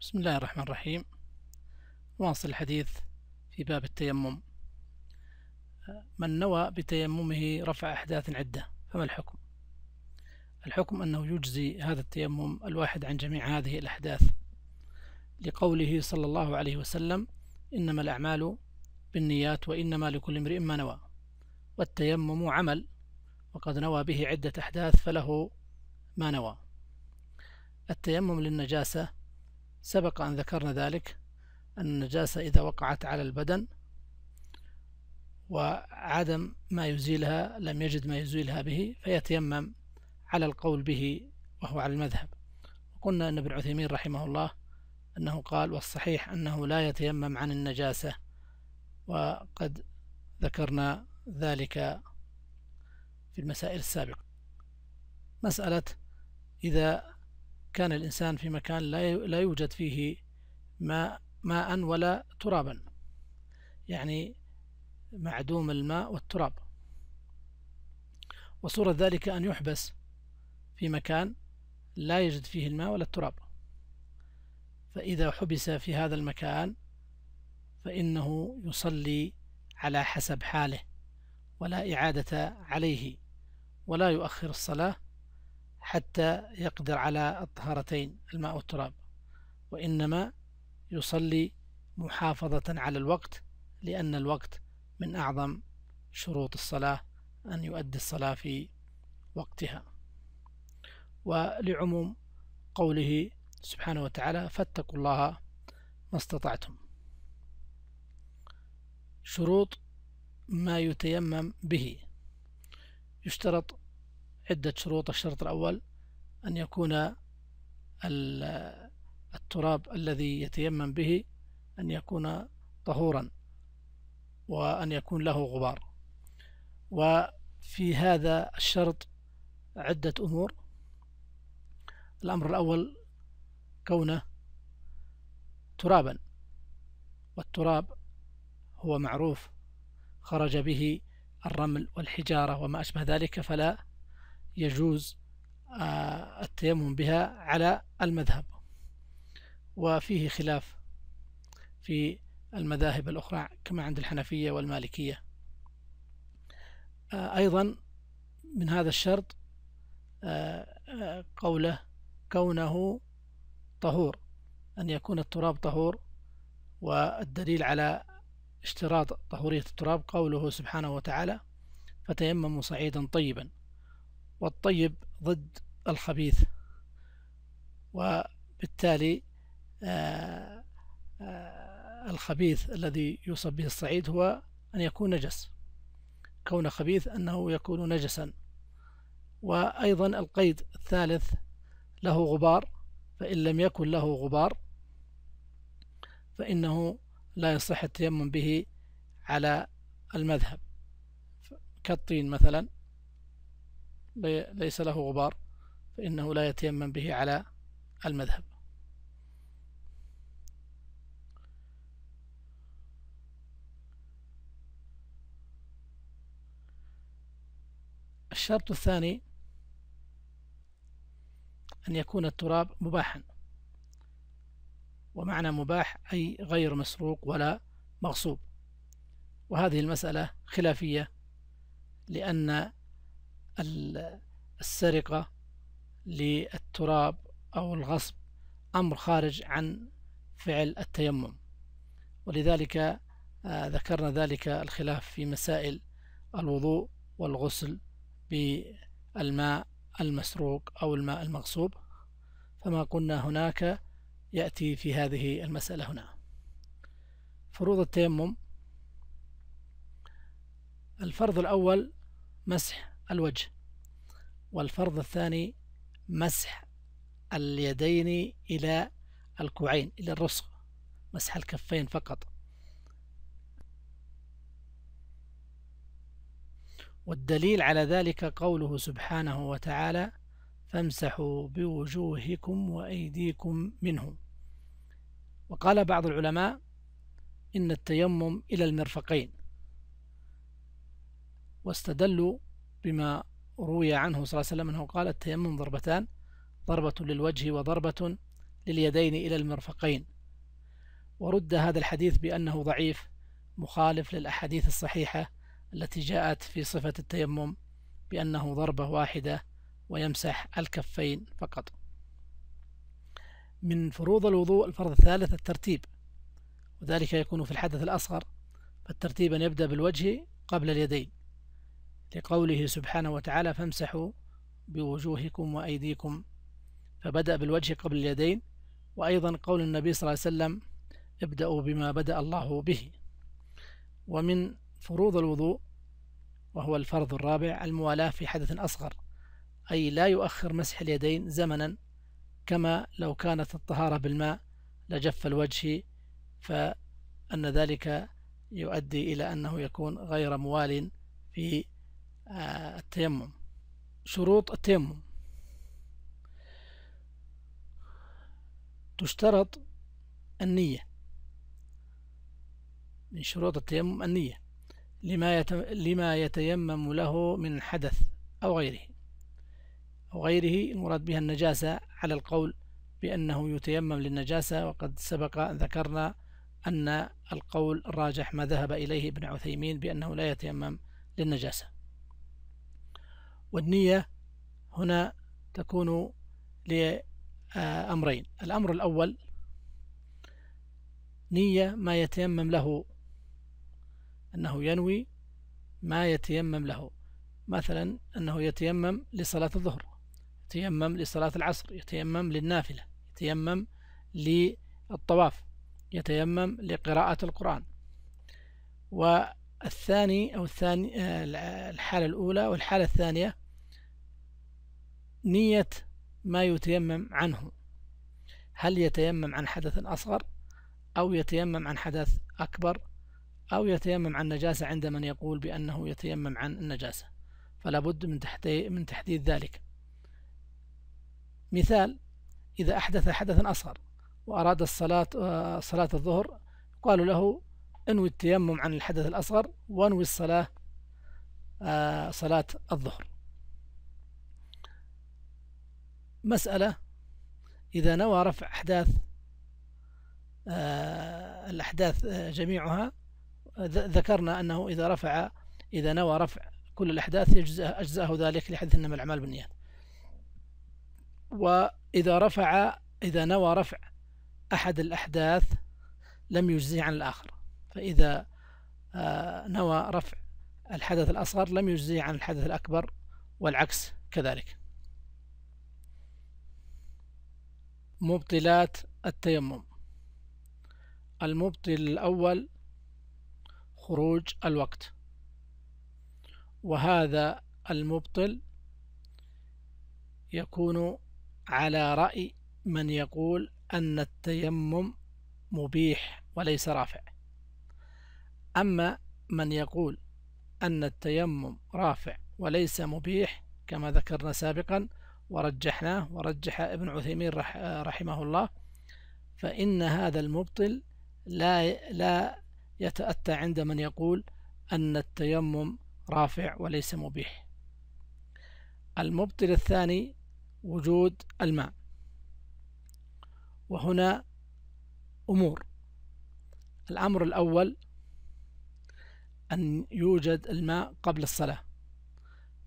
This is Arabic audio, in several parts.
بسم الله الرحمن الرحيم واصل الحديث في باب التيمم من نوى بتيممه رفع أحداث عدة فما الحكم؟ الحكم أنه يجزي هذا التيمم الواحد عن جميع هذه الأحداث لقوله صلى الله عليه وسلم إنما الأعمال بالنيات وإنما لكل امرئ ما نوى والتيمم عمل وقد نوى به عدة أحداث فله ما نوى التيمم للنجاسة سبق أن ذكرنا ذلك أن النجاسة إذا وقعت على البدن وعدم ما يزيلها لم يجد ما يزيلها به فيتيمم على القول به وهو على المذهب وقلنا أن ابن عثيمين رحمه الله أنه قال والصحيح أنه لا يتيمم عن النجاسة وقد ذكرنا ذلك في المسائل السابقة مسألة إذا كان الإنسان في مكان لا يوجد فيه ماء, ماء ولا ترابا يعني معدوم الماء والتراب وصورة ذلك أن يحبس في مكان لا يجد فيه الماء ولا التراب فإذا حبس في هذا المكان فإنه يصلي على حسب حاله ولا إعادة عليه ولا يؤخر الصلاة حتى يقدر على الطهارتين الماء والتراب وإنما يصلي محافظة على الوقت لأن الوقت من أعظم شروط الصلاة أن يؤدي الصلاة في وقتها ولعموم قوله سبحانه وتعالى فاتقوا الله ما استطعتم شروط ما يتيمم به يشترط عدة شروط الشرط الأول أن يكون التراب الذي يتيمم به أن يكون طهورا وأن يكون له غبار وفي هذا الشرط عدة أمور الأمر الأول كونه ترابا والتراب هو معروف خرج به الرمل والحجارة وما أشبه ذلك فلا يجوز آه، التيمم بها على المذهب وفيه خلاف في المذاهب الأخرى كما عند الحنفية والمالكية آه، أيضا من هذا الشرط آه، قوله كونه طهور أن يكون التراب طهور والدليل على اشتراط طهورية التراب قوله سبحانه وتعالى فتيمموا صعيدا طيبا والطيب ضد الخبيث وبالتالي آه، آه، الخبيث الذي يوصف به الصعيد هو أن يكون نجس كون خبيث أنه يكون نجسا وأيضا القيد الثالث له غبار فإن لم يكن له غبار فإنه لا يصح التيمم به على المذهب كالطين مثلا ليس له غبار فإنه لا يتيمم به على المذهب الشرط الثاني أن يكون التراب مباحا ومعنى مباح أي غير مسروق ولا مغصوب وهذه المسألة خلافية لأن السرقة للتراب أو الغصب أمر خارج عن فعل التيمم ولذلك آه، ذكرنا ذلك الخلاف في مسائل الوضوء والغسل بالماء المسروق أو الماء المغصوب فما قلنا هناك يأتي في هذه المسألة هنا فروض التيمم الفرض الأول مسح الوجه والفرض الثاني مسح اليدين إلى الكوعين إلى الرسغ مسح الكفين فقط والدليل على ذلك قوله سبحانه وتعالى فامسحوا بوجوهكم وأيديكم منه وقال بعض العلماء إن التيمم إلى المرفقين واستدلوا بما روي عنه صلى الله عليه وسلم أنه قال التيمم ضربتان ضربة للوجه وضربة لليدين إلى المرفقين ورد هذا الحديث بأنه ضعيف مخالف للأحاديث الصحيحة التي جاءت في صفة التيمم بأنه ضربة واحدة ويمسح الكفين فقط من فروض الوضوء الفرض الثالث الترتيب وذلك يكون في الحدث الأصغر فالترتيب أن يبدأ بالوجه قبل اليدين لقوله سبحانه وتعالى فامسحوا بوجوهكم وأيديكم فبدأ بالوجه قبل اليدين وأيضا قول النبي صلى الله عليه وسلم ابدأوا بما بدأ الله به ومن فروض الوضوء وهو الفرض الرابع الموالاة في حدث أصغر أي لا يؤخر مسح اليدين زمنا كما لو كانت الطهارة بالماء لجف الوجه فأن ذلك يؤدي إلى أنه يكون غير موال في التيمم شروط التيمم تشترط النية من شروط التيمم النية لما, لما يتيمم له من حدث أو غيره أو غيره المراد بها النجاسة على القول بأنه يتيمم للنجاسة وقد سبق ذكرنا أن القول الراجح ما ذهب إليه ابن عثيمين بأنه لا يتيمم للنجاسة والنية هنا تكون لأمرين الأمر الأول نية ما يتيمم له أنه ينوي ما يتيمم له مثلا أنه يتيمم لصلاة الظهر يتيمم لصلاة العصر يتيمم للنافلة يتيمم للطواف يتيمم لقراءة القرآن الثاني أو الثاني آه، الحالة الأولى والحالة الثانية نية ما يتيمم عنه هل يتيمم عن حدث أصغر أو يتيمم عن حدث أكبر أو يتيمم عن نجاسة عند من يقول بأنه يتيمم عن النجاسة فلا بد من, من تحديد ذلك مثال إذا أحدث حدثا أصغر وأراد الصلاة آه، صلاة الظهر قالوا له انوي التيمم عن الحدث الأصغر وانوي الصلاة آه صلاة الظهر مسألة إذا نوى رفع أحداث آه الأحداث آه، جميعها ذكرنا أنه إذا رفع إذا نوى رفع كل الأحداث يجزأه أجزاه ذلك لحدث إنما الأعمال بالنيات وإذا رفع إذا نوى رفع أحد الأحداث لم يجزي عن الآخر فإذا آه، نوى رفع الحدث الأصغر لم يجزيه عن الحدث الأكبر والعكس كذلك مبطلات التيمم المبطل الأول خروج الوقت وهذا المبطل يكون على رأي من يقول أن التيمم مبيح وليس رافع أما من يقول أن التيمم رافع وليس مبيح كما ذكرنا سابقا ورجحناه ورجح ابن عثيمين رحمه الله فإن هذا المبطل لا لا يتأتى عند من يقول أن التيمم رافع وليس مبيح المبطل الثاني وجود الماء وهنا أمور الأمر الأول أن يوجد الماء قبل الصلاة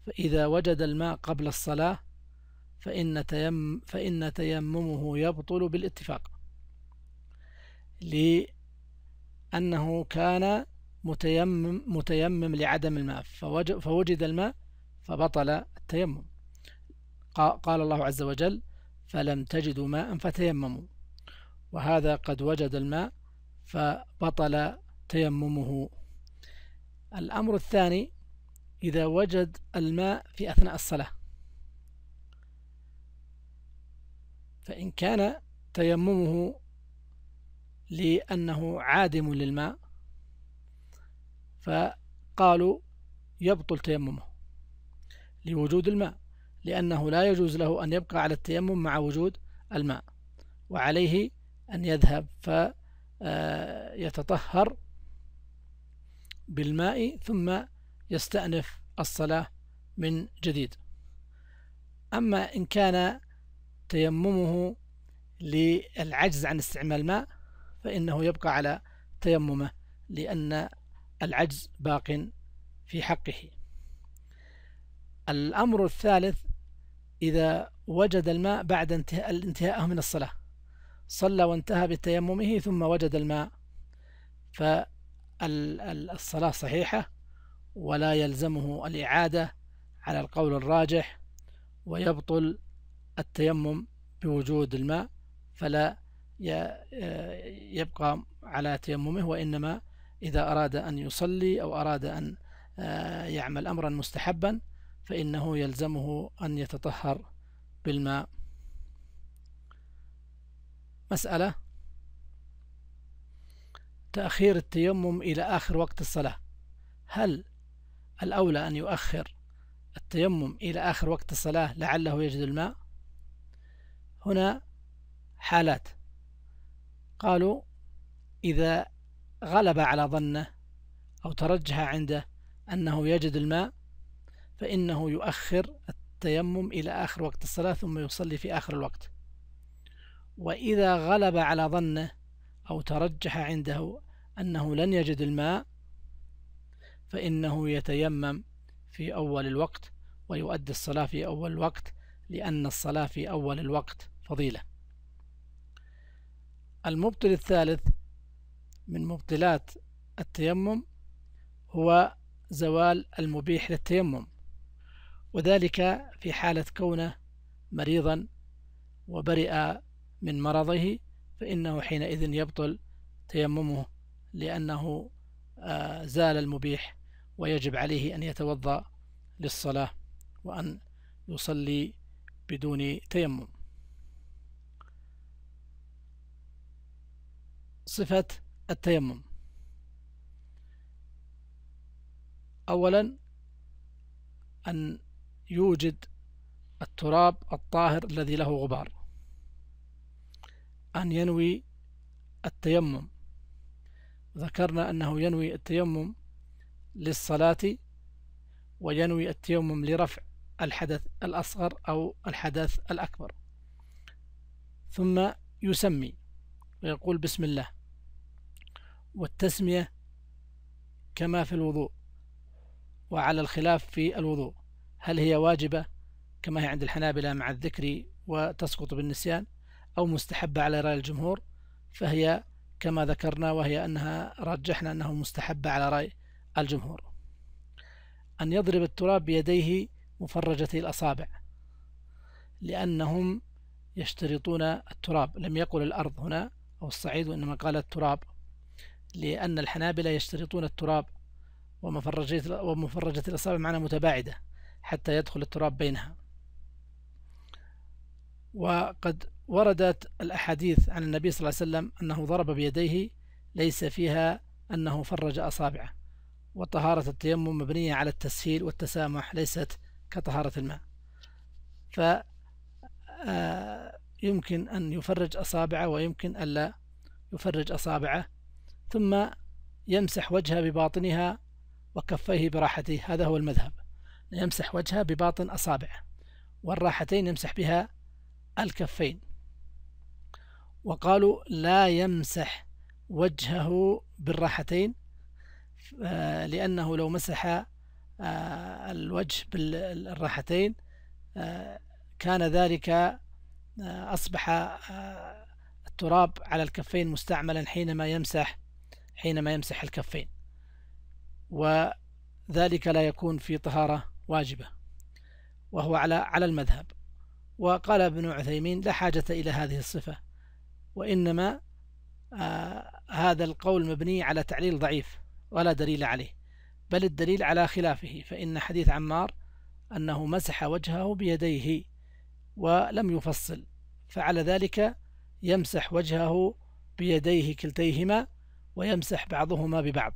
فإذا وجد الماء قبل الصلاة فإن, تيم فإن تيممه يبطل بالاتفاق لأنه كان متيمم, متيمم لعدم الماء فوجد الماء فبطل التيمم قال الله عز وجل فلم تجدوا ماء فتيمموا وهذا قد وجد الماء فبطل تيممه الأمر الثاني إذا وجد الماء في أثناء الصلاة فإن كان تيممه لأنه عادم للماء فقالوا يبطل تيممه لوجود الماء لأنه لا يجوز له أن يبقى على التيمم مع وجود الماء وعليه أن يذهب فيتطهر آه، بالماء ثم يستأنف الصلاة من جديد أما إن كان تيممه للعجز عن استعمال الماء فإنه يبقى على تيممه لأن العجز باق في حقه الأمر الثالث إذا وجد الماء بعد انتهاء من الصلاة صلى وانتهى بتيممه ثم وجد الماء ف الصلاة صحيحة ولا يلزمه الإعادة على القول الراجح ويبطل التيمم بوجود الماء فلا يبقى على تيممه وإنما إذا أراد أن يصلي أو أراد أن آه، يعمل أمرا مستحبا فإنه يلزمه أن يتطهر بالماء مسألة تأخير التيمم إلى آخر وقت الصلاة هل الأولى أن يؤخر التيمم إلى آخر وقت الصلاة لعله يجد الماء هنا حالات قالوا إذا غلب على ظنه أو ترجح عنده أنه يجد الماء فإنه يؤخر التيمم إلى آخر وقت الصلاة ثم يصلي في آخر الوقت وإذا غلب على ظنه أو ترجح عنده أنه لن يجد الماء فإنه يتيمم في أول الوقت ويؤدي الصلاة في أول الوقت لأن الصلاة في أول الوقت فضيلة المبطل الثالث من مبطلات التيمم هو زوال المبيح للتيمم وذلك في حالة كونه مريضا وبرئ من مرضه فإنه حينئذ يبطل تيممه لأنه آه، زال المبيح ويجب عليه أن يتوضأ للصلاة وأن يصلي بدون تيمم صفة التيمم أولا أن يوجد التراب الطاهر الذي له غبار أن ينوي التيمم ذكرنا أنه ينوي التيمم للصلاة وينوي التيمم لرفع الحدث الأصغر أو الحدث الأكبر ثم يسمي ويقول بسم الله والتسمية كما في الوضوء وعلى الخلاف في الوضوء هل هي واجبة كما هي عند الحنابلة مع الذكر وتسقط بالنسيان؟ أو مستحبة على رأي الجمهور فهي كما ذكرنا وهي أنها رجحنا أنه مستحبة على رأي الجمهور أن يضرب التراب بيديه مفرجتي الأصابع لأنهم يشترطون التراب لم يقل الأرض هنا أو الصعيد وإنما قال التراب لأن الحنابلة يشترطون التراب ومفرجة, ومفرجة الأصابع معنا متباعدة حتى يدخل التراب بينها وقد وردت الأحاديث عن النبي صلى الله عليه وسلم أنه ضرب بيديه ليس فيها أنه فرج أصابعه وطهارة التيمم مبنية على التسهيل والتسامح ليست كطهارة الماء ف آه، يمكن أن يفرج أصابعه ويمكن ألا يفرج أصابعه ثم يمسح وجهه بباطنها وكفيه براحته هذا هو المذهب يمسح وجهه بباطن أصابعه والراحتين يمسح بها الكفين وقالوا لا يمسح وجهه بالراحتين آه، لأنه لو مسح آه، الوجه بالراحتين آه، كان ذلك أصبح التراب على الكفين مستعملا حينما يمسح حينما يمسح الكفين وذلك لا يكون في طهارة واجبة وهو على على المذهب وقال ابن عثيمين لا حاجة إلى هذه الصفة وإنما آه هذا القول مبني على تعليل ضعيف ولا دليل عليه بل الدليل على خلافه فإن حديث عمار أنه مسح وجهه بيديه ولم يفصل فعلى ذلك يمسح وجهه بيديه كلتيهما ويمسح بعضهما ببعض